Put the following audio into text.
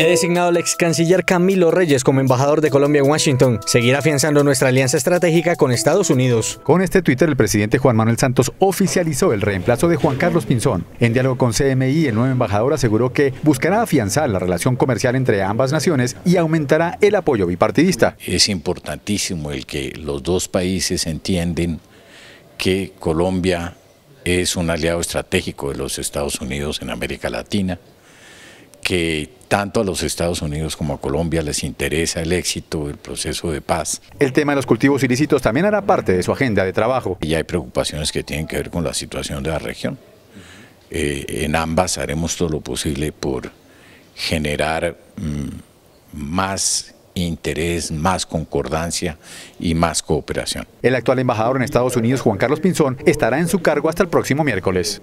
He designado al ex canciller Camilo Reyes como embajador de Colombia en Washington. Seguirá afianzando nuestra alianza estratégica con Estados Unidos. Con este Twitter, el presidente Juan Manuel Santos oficializó el reemplazo de Juan Carlos Pinzón. En diálogo con CMI, el nuevo embajador aseguró que buscará afianzar la relación comercial entre ambas naciones y aumentará el apoyo bipartidista. Es importantísimo el que los dos países entiendan que Colombia es un aliado estratégico de los Estados Unidos en América Latina que tanto a los Estados Unidos como a Colombia les interesa el éxito del proceso de paz. El tema de los cultivos ilícitos también hará parte de su agenda de trabajo. Y hay preocupaciones que tienen que ver con la situación de la región. Eh, en ambas haremos todo lo posible por generar mm, más interés, más concordancia y más cooperación. El actual embajador en Estados Unidos, Juan Carlos Pinzón, estará en su cargo hasta el próximo miércoles.